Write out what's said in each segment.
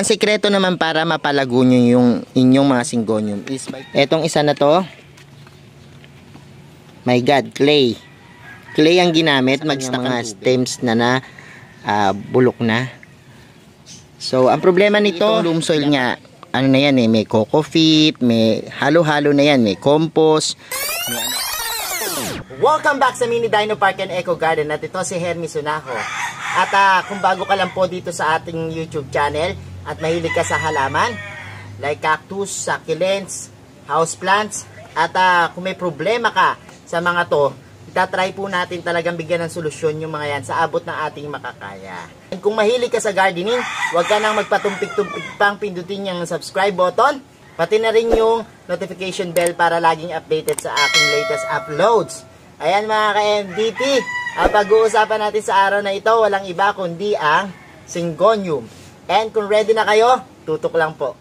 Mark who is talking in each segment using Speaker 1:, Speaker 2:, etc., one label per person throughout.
Speaker 1: Ang sikreto naman para mapalago nyo yung inyong mga syngonium is by... etong isa na to. My God, clay. Clay ang ginamit, magstakan stems na na uh, bulok na. So, ang problema nito, Itong soil niya, ano na yan eh, may coco fit, may halo-halo na yan, may compost, may ano. Welcome back sa Mini Dino Park and Eco Garden at ito si Hermes Sunaho. At uh, kung bago ka lang po dito sa ating YouTube channel, at mahilig ka sa halaman like cactus, succulents, house plants at uh, kung may problema ka sa mga to itatry po natin talagang bigyan ng solusyon yung mga yan sa abot ng ating makakaya. And kung mahilig ka sa gardening, huwag ka nang magpatumpik-tumpik pang pindutin yung subscribe button, pati na rin yung notification bell para laging updated sa aking latest uploads. Ayan mga ka-MDT, ang pag-uusapan natin sa araw na ito, walang iba kundi ang Syngonium. And kung ready na kayo, tutok lang po.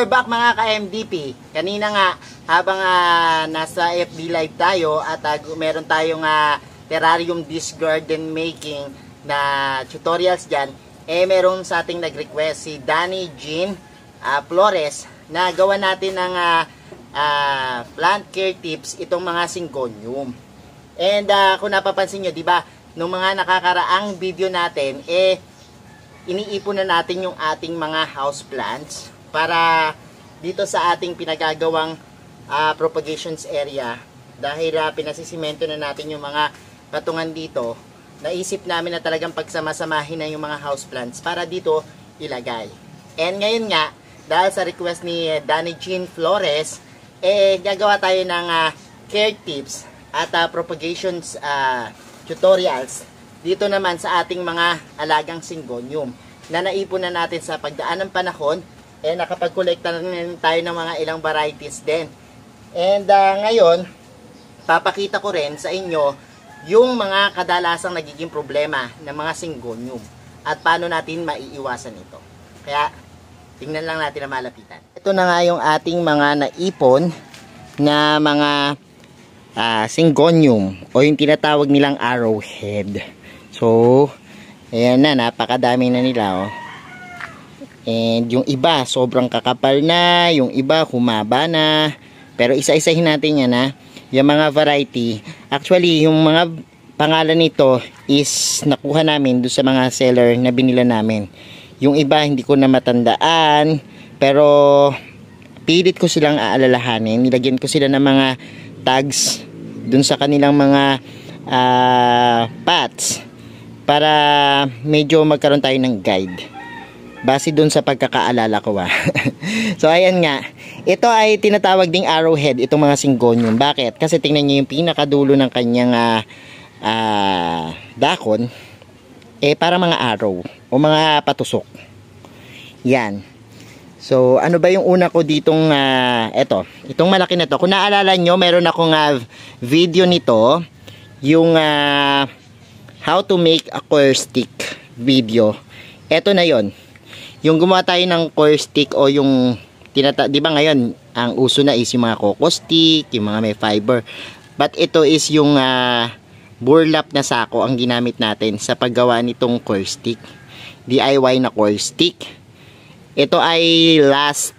Speaker 1: we're back mga ka-MDP. Kanina nga, habang uh, nasa FB Live tayo at uh, meron tayong uh, terrarium dish garden making na tutorials dyan, eh meron sa ating nag-request si Danny Jean uh, Flores na gawa natin ng uh, uh, plant care tips itong mga syngonium. And uh, kung napapansin nyo, di ba, nung mga nakakaraang video natin, eh iniipon na natin yung ating mga house plants para dito sa ating pinagagawang uh, propagations area dahil uh, pinasisimento na natin yung mga patungan dito naisip namin na talagang pagsamasamahin na yung mga houseplants para dito ilagay and ngayon nga dahil sa request ni Danny Jean Flores eh gagawa tayo ng uh, care tips at uh, propagations uh, tutorials dito naman sa ating mga alagang syngonium na naipon na natin sa pagdaan ng panahon eh, nakapag-collecta na tayo ng mga ilang varieties din. And uh, ngayon, papakita ko rin sa inyo yung mga kadalasang nagiging problema ng mga syngonium at paano natin maiiwasan ito. Kaya, tingnan lang natin na malapitan. Ito na nga yung ating mga naipon na mga uh, ah, syngonium o yung tinatawag nilang arrowhead. So, ayan na, napakadami na nila. Oh. And yung iba, sobrang kakapal na, yung iba humaba na. Pero isa-isahin natin yan ha. Yung mga variety. Actually, yung mga pangalan nito is nakuha namin doon sa mga seller na binila namin. Yung iba hindi ko na matandaan, pero pilit ko silang aalalahanin. Nilagyan ko sila ng mga tags doon sa kanilang mga uh, paths para medyo magkaroon tayo ng guide. Base dun sa pagkakaalala ko ah. so ayan nga. Ito ay tinatawag ding arrowhead itong mga syngonium. Bakit? Kasi tingnan niyo yung pinakadulo ng kanyang uh, ah, uh, ah, dakon eh para mga arrow o mga patusok. Yan. So, ano ba yung una ko ditong, uh, eto, itong malaki na to. Kung naalala nyo, meron akong uh, video nito, yung uh, how to make a core stick video. Eto na yon yung gumawa tayo ng core stick o yung tinata di ba ngayon ang uso na is yung mga coco stick yung mga may fiber but ito is yung uh, burlap na sako ang ginamit natin sa paggawa nitong core stick DIY na core stick ito ay last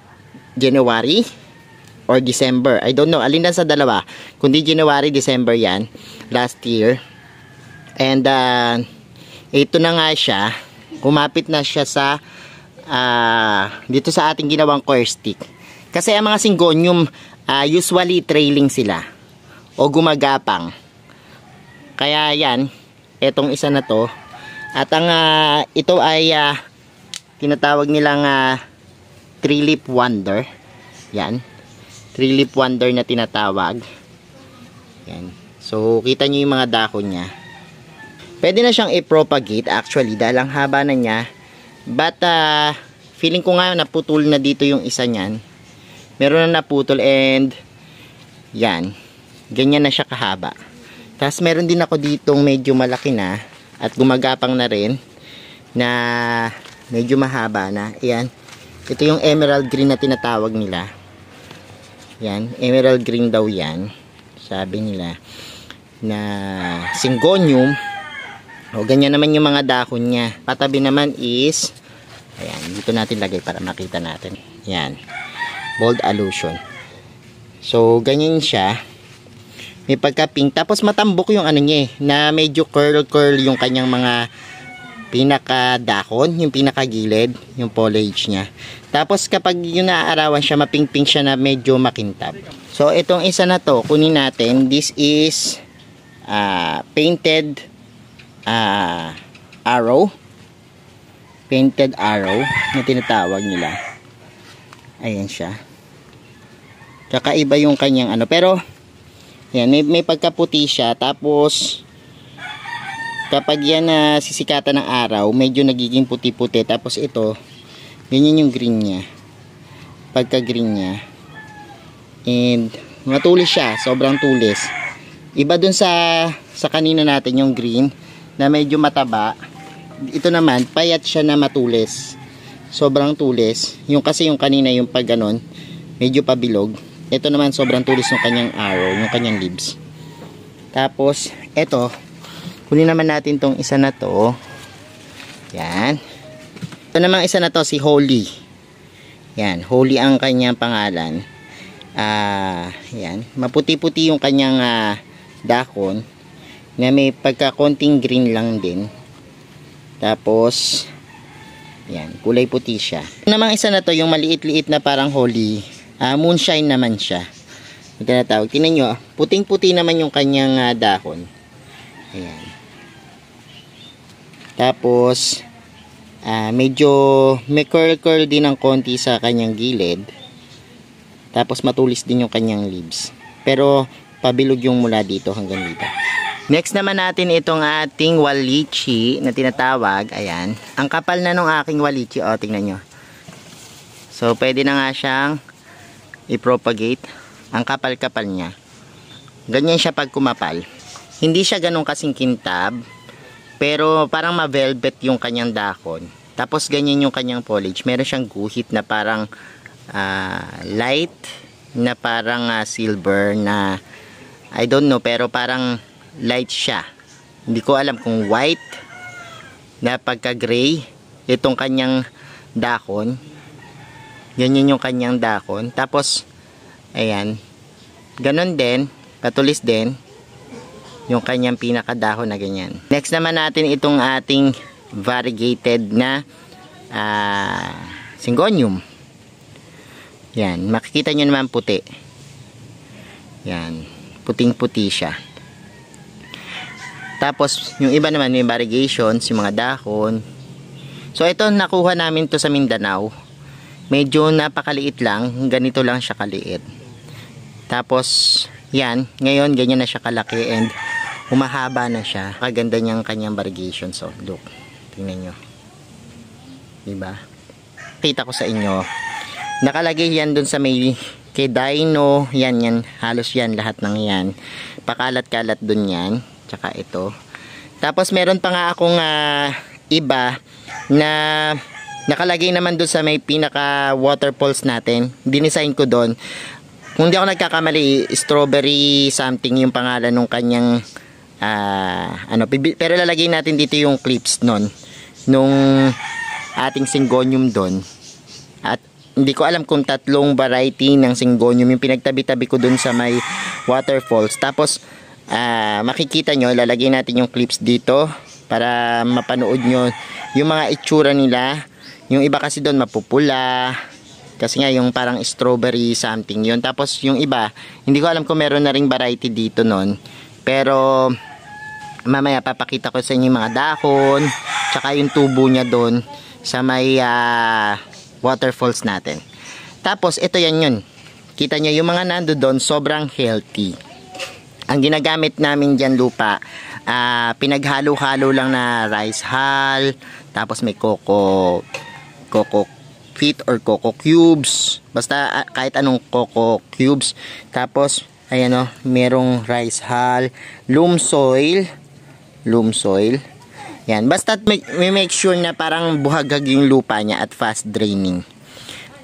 Speaker 1: January or December I don't know alin na sa dalawa kundi January December yan last year and uh, ito na nga siya kumapit na siya sa uh, dito sa ating ginawang core stick. Kasi ang mga syngonium, uh, ah, usually trailing sila o gumagapang. Kaya yan, etong isa na to. At ang uh, ito ay uh, tinatawag nilang uh, three leaf wonder. Yan. Three leaf wonder na tinatawag. Yan. So, kita nyo yung mga dako niya. Pwede na siyang i-propagate actually dahil ang haba na niya But, uh, feeling ko nga naputol na dito yung isa niyan. Meron na naputol and yan. Ganyan na siya kahaba. Tapos meron din ako ditong medyo malaki na at gumagapang na rin na medyo mahaba na. Ayan. Ito yung emerald green na tinatawag nila. Yan. Emerald green daw yan. Sabi nila na syngonium o, ganyan naman yung mga dahon niya. Patabi naman is, ayan, dito natin lagay para makita natin. Yan. bold allusion. So, ganyan siya. May pagka-pink. Tapos matambok yung ano niya eh, na medyo curl-curl yung kanyang mga pinaka-dahon, yung pinaka-gilid, yung foliage niya. Tapos kapag yun naaarawan siya, maping-pink siya na medyo makintab. So, itong isa na to, kunin natin. This is uh, painted uh, arrow painted arrow na tinatawag nila ayan siya kakaiba yung kanyang ano pero yan, may, may pagkaputi siya tapos kapag yan na uh, sisikatan ng araw medyo nagiging puti-puti tapos ito ganyan yung green niya pagka green niya and matulis siya sobrang tulis iba dun sa sa kanina natin yung green na medyo mataba ito naman payat siya na matulis sobrang tulis yung kasi yung kanina yung pag ganon medyo pabilog ito naman sobrang tulis ng kanyang arrow yung kanyang leaves tapos ito kunin naman natin tong isa na to yan ito naman isa na to si Holy yan Holy ang kanyang pangalan ah uh, yan maputi-puti yung kanyang uh, ah, dakon na may pagka green lang din tapos yan, kulay puti siya namang isa na to yung maliit-liit na parang holy uh, moonshine naman siya yung tinatawag, tinan nyo puting-puti naman yung kanyang uh, dahon ayan tapos uh, medyo may curl-curl din ng konti sa kanyang gilid tapos matulis din yung kanyang leaves pero pabilog yung mula dito hanggang dito Next naman natin itong ating walichi na tinatawag. Ayan. Ang kapal na nung aking walichi. O, tingnan nyo. So, pwede na nga siyang i-propagate. Ang kapal-kapal niya. Ganyan siya pag kumapal. Hindi siya ganun kasing kintab. Pero parang ma-velvet yung kanyang dakon. Tapos ganyan yung kanyang foliage. Meron siyang guhit na parang uh, light na parang uh, silver na I don't know pero parang light siya. Hindi ko alam kung white na pagka gray itong kanyang dakon. Ganyan yung kanyang dakon. Tapos ayan. Ganon din, katulis din yung kanyang pinakadahon na ganyan. Next naman natin itong ating variegated na uh, singonium. Yan, makikita nyo naman puti. Yan, puting-puti siya. Tapos, yung iba naman, yung variegations, yung mga dahon. So, ito, nakuha namin to sa Mindanao. Medyo napakaliit lang. Ganito lang siya kaliit. Tapos, yan. Ngayon, ganyan na siya kalaki and humahaba na siya. Kaganda niyang kanyang variegation. So, look. Tingnan nyo. Diba? Kita ko sa inyo. Nakalagay yan dun sa may kay Dino. Yan, yan. Halos yan. Lahat ng yan. Pakalat-kalat dun yan tsaka ito tapos meron pa nga akong uh, iba na nakalagay naman doon sa may pinaka waterfalls natin dinesign ko doon kung di ako nagkakamali strawberry something yung pangalan ng kanyang uh, ano pero lalagay natin dito yung clips noon nung ating singonium doon at hindi ko alam kung tatlong variety ng singonium yung pinagtabi-tabi ko doon sa may waterfalls tapos uh, makikita nyo, lalagay natin yung clips dito para mapanood nyo yung mga itsura nila. Yung iba kasi doon mapupula, kasi nga yung parang strawberry something yun. Tapos yung iba, hindi ko alam kung meron na ring variety dito nun. Pero mamaya papakita ko sa inyo yung mga dahon, tsaka yung tubo niya doon sa may uh, waterfalls natin. Tapos ito yan yun. Kita nyo yung mga nando doon sobrang healthy ang ginagamit namin dyan lupa, uh, pinaghalo-halo lang na rice hull, tapos may coco, coco feet or coco cubes, basta uh, kahit anong coco cubes, tapos, ayan o, oh, merong rice hull, loam soil, loam soil, yan, basta may, may make sure na parang buhagag yung lupa niya at fast draining.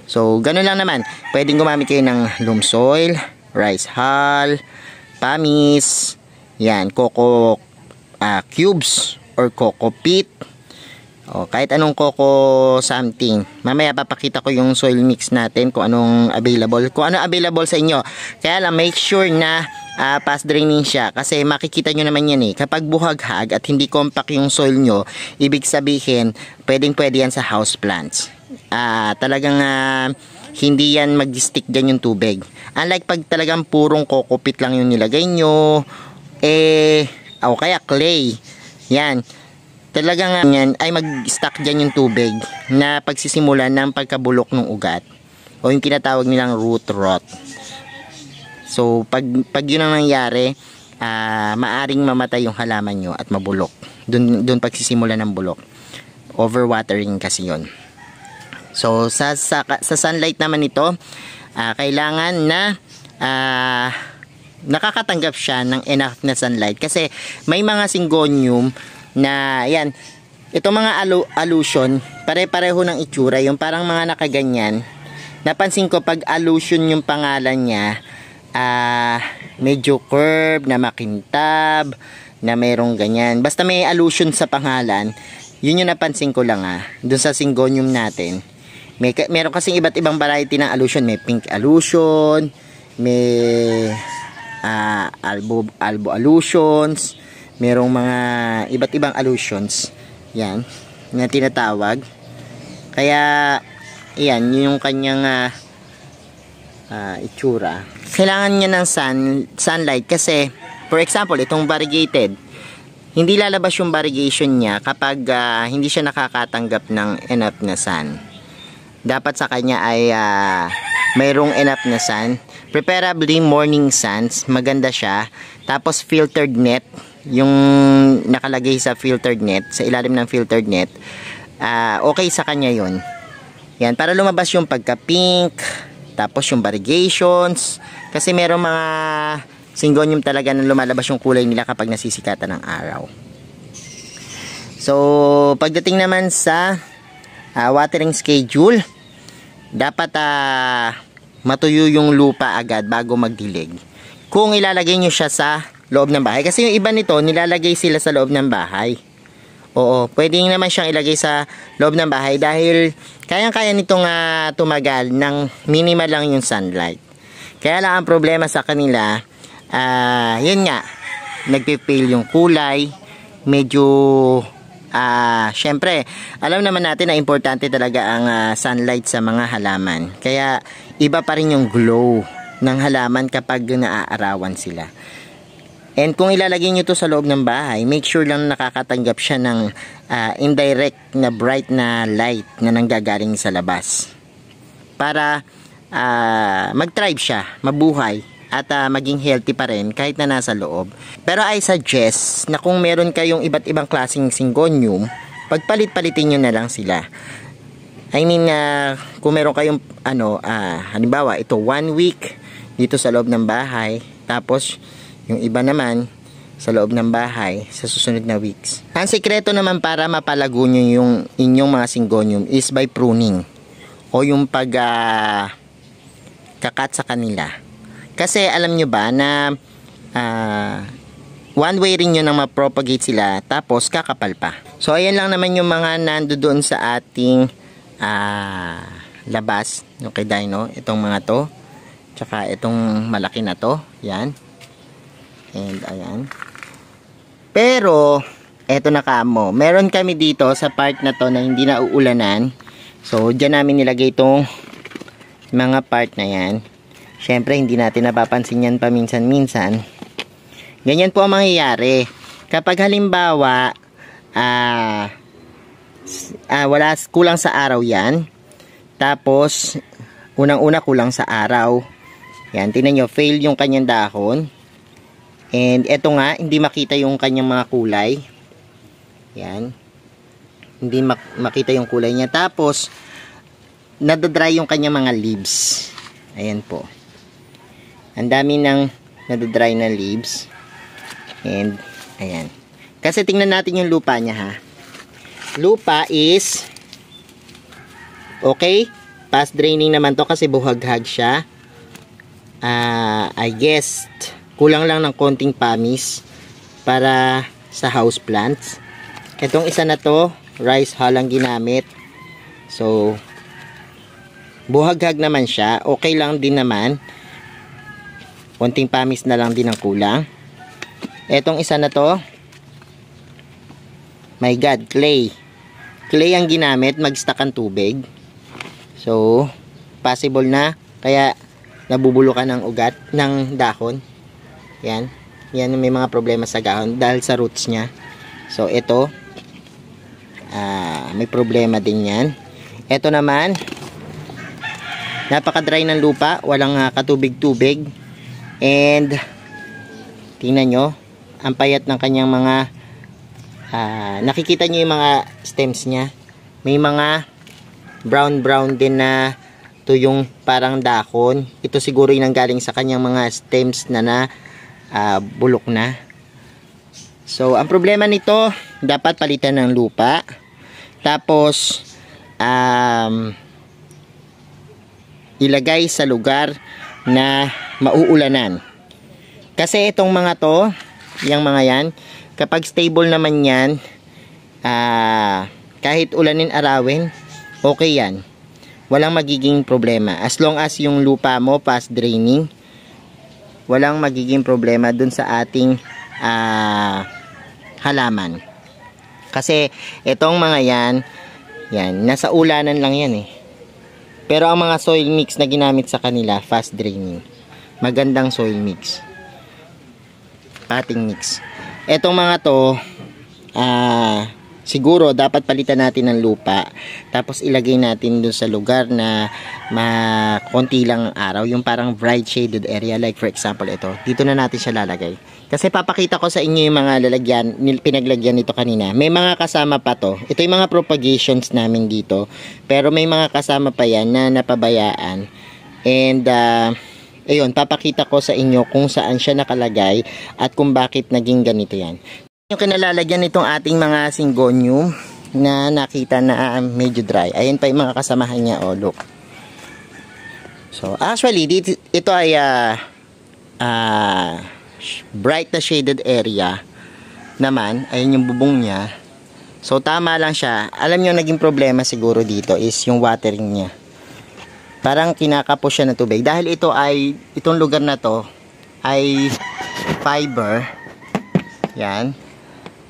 Speaker 1: So, ganun lang naman. Pwedeng gumamit kayo ng loam soil, rice hull, pamis, yan, coco uh, cubes or coco pit. O, oh, kahit anong coco something. Mamaya papakita ko yung soil mix natin kung anong available. Kung ano available sa inyo. Kaya lang make sure na uh, ah, pass draining siya. Kasi makikita nyo naman yan eh. Kapag buhaghag at hindi compact yung soil nyo, ibig sabihin pwedeng pwede yan sa house plants. Uh, talagang uh, hindi yan mag-stick dyan yung tubig. Unlike pag talagang purong kokopit lang yung nilagay nyo, eh, o oh, kaya clay, yan, talagang yan ay mag-stack dyan yung tubig na pagsisimula ng pagkabulok ng ugat o yung kinatawag nilang root rot. So, pag, pag yun ang nangyari, uh, maaring mamatay yung halaman nyo at mabulok. Dun, dun pagsisimula ng bulok. Overwatering kasi yon So sa, sa, sa sunlight naman ito, uh, kailangan na uh, nakakatanggap siya ng enough na sunlight kasi may mga syngonium na ayan, ito mga alu allusion pare-pareho ng itsura yung parang mga nakaganyan napansin ko pag allusion yung pangalan niya uh, medyo curve na makintab na mayroong ganyan basta may allusion sa pangalan yun yung napansin ko lang ah dun sa syngonium natin may, meron kasing iba't ibang variety ng allusion. May pink allusion, may uh, albo, albo allusions, merong mga iba't ibang allusions. Yan, na tinatawag. Kaya, yan, yung kanyang uh, uh, itsura. Kailangan niya ng sun, sunlight kasi, for example, itong variegated, hindi lalabas yung variegation niya kapag uh, hindi siya nakakatanggap ng enough na sun dapat sa kanya ay uh, mayroong enough na sun. Preferably morning suns, maganda siya. Tapos filtered net, yung nakalagay sa filtered net, sa ilalim ng filtered net, uh, okay sa kanya yon. Yan, para lumabas yung pagka-pink, tapos yung variegations, kasi merong mga singonium talaga na lumalabas yung kulay nila kapag nasisikatan ng araw. So, pagdating naman sa uh, watering schedule, dapat uh, matuyo yung lupa agad bago magdilig kung ilalagay nyo siya sa loob ng bahay kasi yung iba nito nilalagay sila sa loob ng bahay oo pwede naman siyang ilagay sa loob ng bahay dahil kayang kaya nitong uh, tumagal ng minimal lang yung sunlight kaya lang ang problema sa kanila uh, yun nga nagpipail yung kulay medyo uh, syempre, alam naman natin na importante talaga ang uh, sunlight sa mga halaman. Kaya iba pa rin yung glow ng halaman kapag naaarawan sila. And kung ilalagay niyo to sa loob ng bahay, make sure lang nakakatanggap siya ng uh, indirect na bright na light na nanggagaling sa labas. Para uh, mag-thrive siya, mabuhay, at uh, maging healthy pa rin kahit na nasa loob. Pero I suggest na kung meron kayong iba't ibang klaseng singonium, pagpalit-palitin nyo na lang sila. I mean, uh, kung meron kayong, ano, uh, halimbawa, ito one week dito sa loob ng bahay, tapos yung iba naman sa loob ng bahay sa susunod na weeks. Ang sekreto naman para mapalago nyo yung inyong mga singonium is by pruning o yung pag uh, kakat sa kanila kasi alam nyo ba na uh, one way rin yun ang mapropagate sila tapos kakapal pa. So ayan lang naman yung mga nando doon sa ating uh, labas yung kay Dino. Itong mga to. Tsaka itong malaki na to. Yan. And ayan. Pero eto na kamo. Meron kami dito sa part na to na hindi na uulanan. So, dyan namin nilagay itong mga part na yan syempre hindi natin napapansin yan paminsan-minsan. Ganyan po ang mangyayari. Kapag halimbawa, ah, ah, wala, kulang sa araw yan. Tapos, unang-una kulang sa araw. Yan, tinan nyo, fail yung kanyang dahon. And, eto nga, hindi makita yung kanyang mga kulay. Yan. Hindi mak makita yung kulay niya. Tapos, nadadry yung kanyang mga leaves. Ayan po ang dami ng nadadry na leaves and ayan kasi tingnan natin yung lupa niya ha lupa is okay past draining naman to kasi buhaghag siya uh, I guess kulang lang ng konting pamis para sa house plants itong isa na to rice halang ginamit so buhaghag naman siya okay lang din naman konting pamis na lang din ang kulang etong isa na to my god clay clay ang ginamit magstack ang tubig so possible na kaya nabubulukan ng ugat ng dahon yan yan may mga problema sa dahon dahil sa roots niya so ito uh, may problema din yan ito naman napaka dry ng lupa walang uh, ah, katubig tubig And tingnan nyo, ang payat ng kanyang mga uh, nakikita nyo yung mga stems niya. May mga brown brown din na ito yung parang dakon. Ito siguro yung nanggaling sa kanyang mga stems na na uh, bulok na. So, ang problema nito, dapat palitan ng lupa. Tapos, um, ilagay sa lugar na mauulanan. Kasi itong mga to, yung mga yan, kapag stable naman yan, ah, kahit ulanin arawin, okay yan. Walang magiging problema. As long as yung lupa mo past draining, walang magiging problema dun sa ating ah, halaman. Kasi itong mga yan, yan, nasa ulanan lang yan eh. Pero ang mga soil mix na ginamit sa kanila, fast draining. Magandang soil mix. Potting mix. Etong mga to, ah, uh, siguro dapat palitan natin ng lupa tapos ilagay natin dun sa lugar na ma konti lang araw yung parang bright shaded area like for example ito dito na natin siya lalagay kasi papakita ko sa inyo yung mga lalagyan pinaglagyan nito kanina may mga kasama pa to ito yung mga propagations namin dito pero may mga kasama pa yan na napabayaan and uh, ayun, papakita ko sa inyo kung saan siya nakalagay at kung bakit naging ganito yan yung kinalalagyan itong ating mga singonium na nakita na ah, medyo dry. Ayan pa yung mga kasamahan niya. Oh, look. So, actually, dito, ito ay uh, uh, bright na shaded area naman. Ayan yung bubong niya. So, tama lang siya. Alam niyo naging problema siguro dito is yung watering niya. Parang kinakapos siya ng tubig. Dahil ito ay, itong lugar na to ay fiber. Yan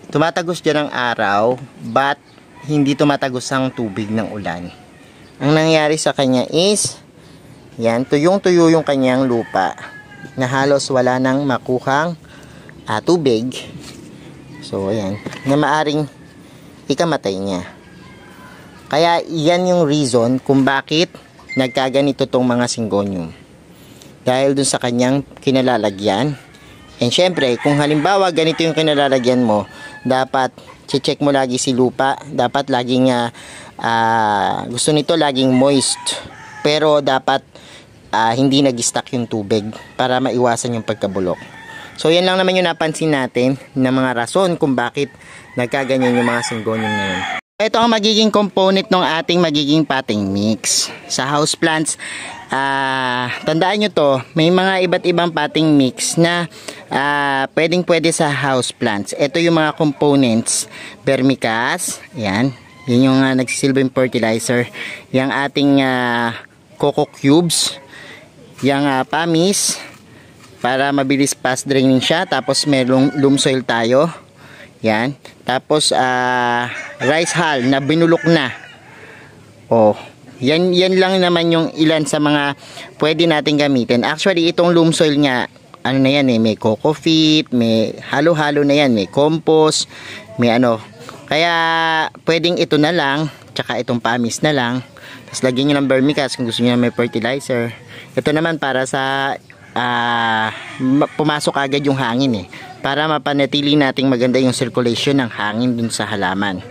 Speaker 1: tumatagos dyan ang araw but hindi tumatagos ang tubig ng ulan ang nangyari sa kanya is yan, tuyong tuyo yung kanyang lupa na halos wala nang makuhang uh, tubig so yan, na maaring ikamatay niya kaya yan yung reason kung bakit nagkaganito tong mga syngonium dahil dun sa kanyang kinalalagyan and syempre kung halimbawa ganito yung kinalalagyan mo dapat check mo lagi si lupa dapat laging uh, uh, gusto nito laging moist pero dapat uh, hindi nag-stack yung tubig para maiwasan yung pagkabulok so yan lang naman yung napansin natin na mga rason kung bakit nagkaganyan yung mga singgonyong ngayon ito ang magiging component ng ating magiging potting mix sa house plants uh, tandaan nyo to, may mga iba't ibang potting mix na uh, pwedeng pwede sa house plants. Ito yung mga components. Vermicast, yan. Yun yung uh, nagsisilbing fertilizer. Yung ating uh, coco cubes. Yung uh, pamis. Para mabilis fast draining siya. Tapos may loom, loom soil tayo. Yan. Tapos uh, rice hull na binulok na. Oh. Yan, yan lang naman yung ilan sa mga pwede natin gamitin. Actually, itong loom soil nga, ano na yan eh, may coco feed, may halo-halo na yan, may compost, may ano. Kaya, pwedeng ito na lang, tsaka itong pamis na lang. Tapos, lagyan nyo ng vermicast kung gusto nyo may fertilizer. Ito naman para sa, uh, pumasok agad yung hangin eh. Para mapanatili nating maganda yung circulation ng hangin dun sa halaman.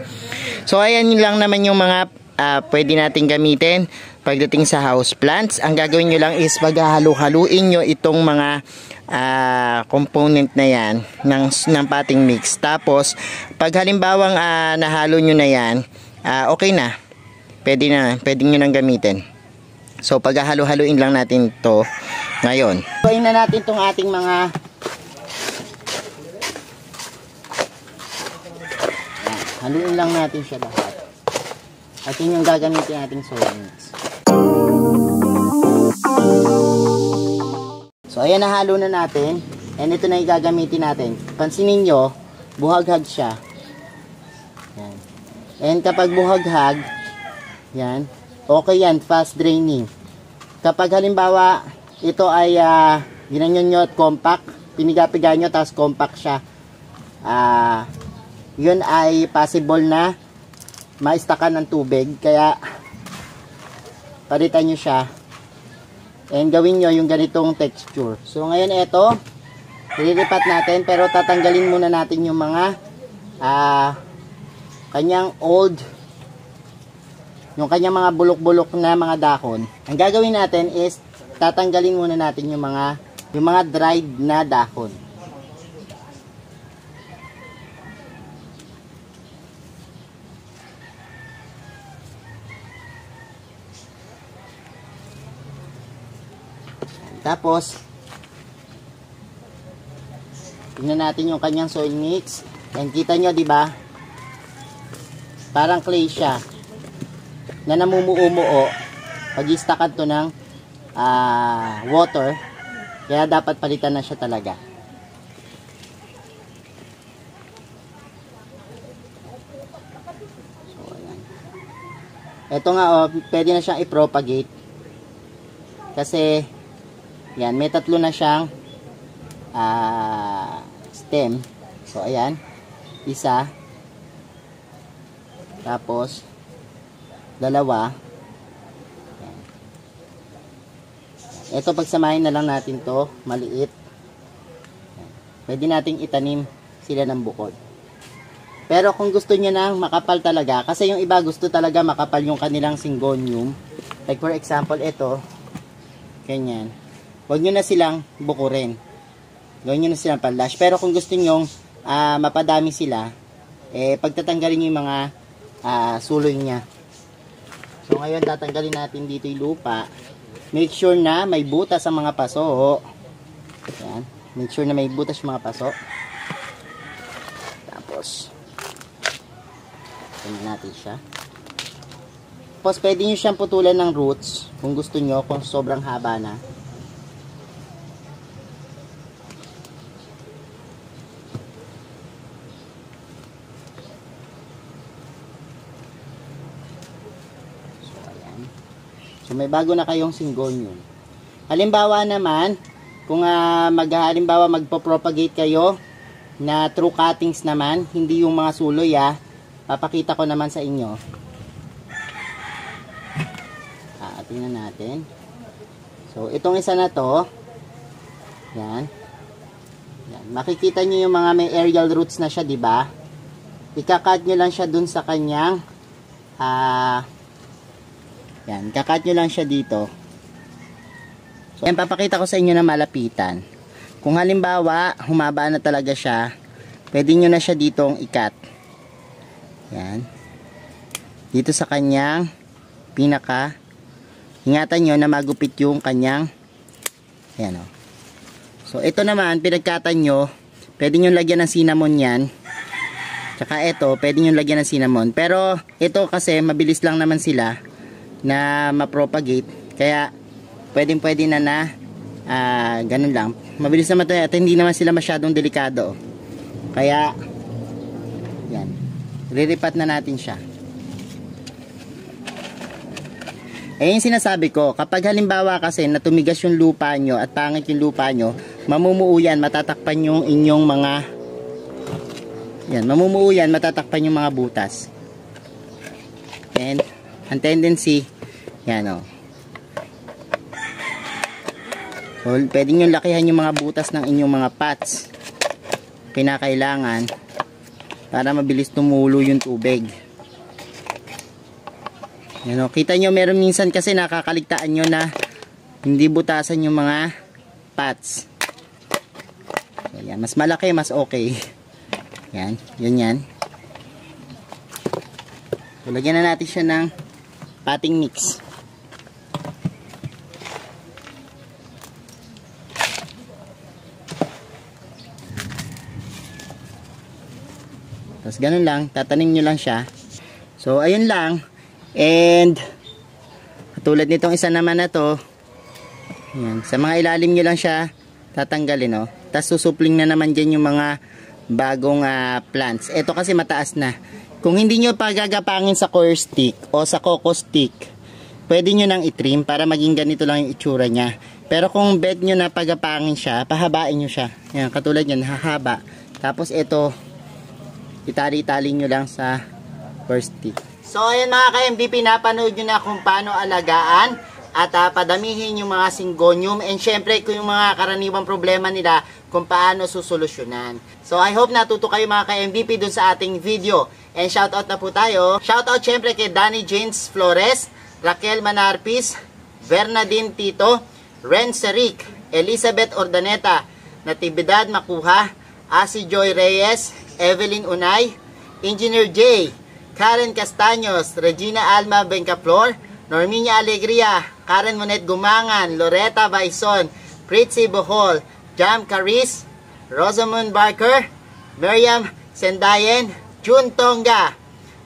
Speaker 1: So, ayan lang naman yung mga uh, pwede natin gamitin pagdating sa house plants. Ang gagawin nyo lang is maghahalo-haluin nyo itong mga uh, component na yan ng, ng pating mix. Tapos, pag halimbawang uh, nahalo nyo na yan, uh, okay na. Pwede na, pwede nyo nang gamitin. So, paghahalo-haluin lang natin to ngayon. Gawin na natin itong ating mga Haluin lang natin siya ba. At yun yung gagamitin nating sewing mix. So, ayan nahalo na natin. And ito na yung gagamitin natin. Pansinin nyo, buhaghag siya. Yan. And kapag buhaghag, yan, okay yan, fast draining. Kapag halimbawa, ito ay uh, ginanyan nyo at compact, piniga-piga nyo, tapos compact siya. Uh, yun ay possible na maistakan ng tubig kaya palitan nyo siya and gawin nyo yung ganitong texture so ngayon ito lilipat natin pero tatanggalin muna natin yung mga uh, kanyang old yung kanyang mga bulok-bulok na mga dahon ang gagawin natin is tatanggalin muna natin yung mga yung mga dried na dahon Tapos, tingnan natin yung kanyang soil mix. Yan, kita nyo, di ba? Parang clay siya na namumuo pag istakad to ng uh, water. Kaya dapat palitan na siya talaga. So, Ito nga, oh, pwede na siyang i-propagate. Kasi, yan, may tatlo na siyang uh, stem. So, ayan. Isa. Tapos, dalawa. Ito, pagsamahin na lang natin to maliit. Ayan. Pwede nating itanim sila ng bukod. Pero kung gusto niya nang makapal talaga, kasi yung iba gusto talaga makapal yung kanilang singonium. Like for example, ito, ganyan. Huwag nyo na silang bukurin. Gawin nyo na silang panlash. Pero kung gusto nyo uh, mapadami sila, eh, pagtatanggalin nyo yung mga uh, ah, suloy niya. So, ngayon tatanggalin natin dito yung lupa. Make sure na may butas ang mga paso. Ayan. Make sure na may butas yung mga paso. Tapos, tingnan natin siya. Tapos, pwede nyo siyang putulan ng roots kung gusto nyo, kung sobrang haba na. Kung may bago na kayong single yun. Halimbawa naman, kung uh, mag, magpo-propagate kayo na true cuttings naman, hindi yung mga suloy ah, papakita ko naman sa inyo. Ah, tingnan natin. So, itong isa na to, yan, yan. Makikita nyo yung mga may aerial roots na siya, di ba? Ikakat nyo lang siya dun sa kanyang ah, yan, kakat nyo lang siya dito. So, yan, papakita ko sa inyo na malapitan. Kung halimbawa, humaba na talaga siya, pwede nyo na siya ditong ikat. Yan. Dito sa kanyang pinaka, ingatan nyo na magupit yung kanyang, yan o. Oh. So, ito naman, pinagkatan nyo, pwede nyo lagyan ng cinnamon yan. Tsaka ito, pwede nyo lagyan ng cinnamon. Pero, ito kasi, mabilis lang naman sila na ma-propagate. Kaya, pwedeng-pwede na na uh, ganun lang. Mabilis naman tayo eh, at hindi naman sila masyadong delikado. Kaya, yan. Riripat na natin siya. Eh yung sinasabi ko, kapag halimbawa kasi na tumigas yung lupa nyo at pangit yung lupa nyo, mamumuo yan, matatakpan yung inyong mga yan, mamumuo yan, matatakpan yung mga butas ang tendency yan o oh. well, pwede nyo lakihan yung mga butas ng inyong mga pots pinakailangan para mabilis tumulo yung tubig yan o oh. kita nyo meron minsan kasi nakakaligtaan nyo na hindi butasan yung mga pots so, yan, mas malaki mas okay yan, yun yan so, lagyan na natin siya ng Pating mix. Tapos ganun lang, tatanim nyo lang siya. So, ayun lang. And, tulad nitong isa naman na to, yan, sa mga ilalim nyo lang siya, tatanggalin o. Tapos susupling na naman dyan yung mga bagong uh, plants. Ito kasi mataas na. Kung hindi nyo pagagapangin sa core stick o sa coco stick, pwede nyo nang itrim para maging ganito lang yung itsura niya. Pero kung bed nyo na pagapangin siya, pahabain nyo siya. Yan, katulad yan, hahaba. Tapos ito, itali-tali nyo lang sa core stick. So ayan mga ka-MD, pinapanood nyo na kung paano alagaan at uh, padamihin yung mga syngonium and syempre yung mga karaniwang problema nila kung paano susolusyonan. So I hope natuto kayo mga ka-MVP dun sa ating video. And shoutout na po tayo. Shoutout syempre kay Danny James Flores, Raquel Manarpis, Bernadine Tito, Ren Serik, Elizabeth Ordaneta, Natividad Makuha, Asi Joy Reyes, Evelyn Unay, Engineer J, Karen Castaños, Regina Alma Bencaplor, Norminia Alegria, Karen Monet Gumangan, Loretta Bison, Pritzy Bohol, Jam Caris, Rosamund Barker, Miriam Sendayen, June Tonga,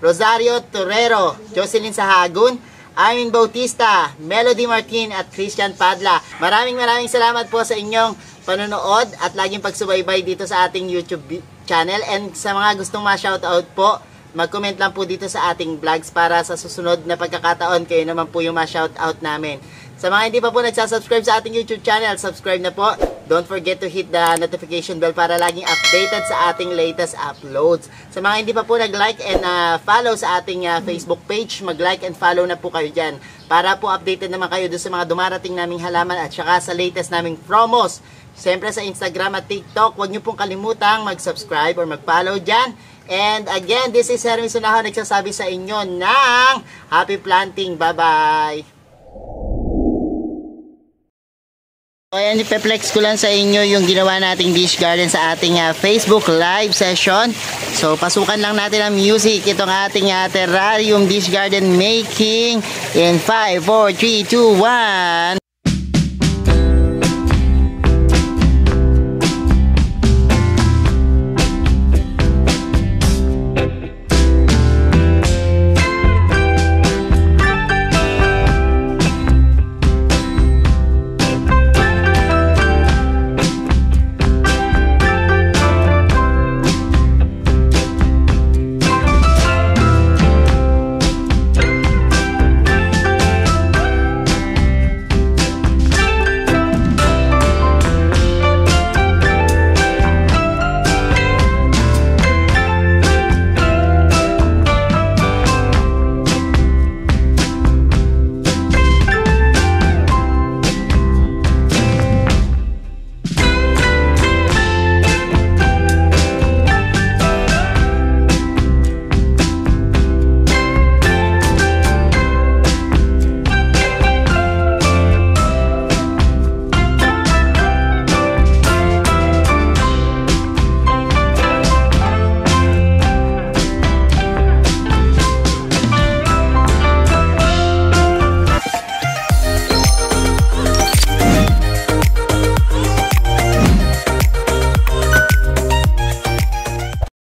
Speaker 1: Rosario Torero, Jocelyn Sahagun, Armin Bautista, Melody Martin at Christian Padla. Maraming maraming salamat po sa inyong panonood at laging pagsubaybay dito sa ating YouTube channel and sa mga gustong ma-shoutout po, mag-comment lang po dito sa ating vlogs para sa susunod na pagkakataon kayo naman po yung ma-shoutout namin. Sa mga hindi pa po nagsasubscribe sa ating YouTube channel, subscribe na po. Don't forget to hit the notification bell para laging updated sa ating latest uploads. Sa mga hindi pa po nag-like and uh, follow sa ating uh, Facebook page, mag-like and follow na po kayo dyan. Para po updated naman kayo doon sa mga dumarating naming halaman at saka sa latest naming promos. Siyempre sa Instagram at TikTok, huwag niyo pong kalimutang mag-subscribe or mag-follow dyan. And again, this is Hermes Sunaho nagsasabi sa inyo ng happy planting. Bye-bye! Ayan, ipeplex ko lang sa inyo yung ginawa nating dish garden sa ating uh, Facebook live session. So, pasukan lang natin ang music. Itong ating uh, terrarium dish garden making in 5, 4, 3, 2, 1.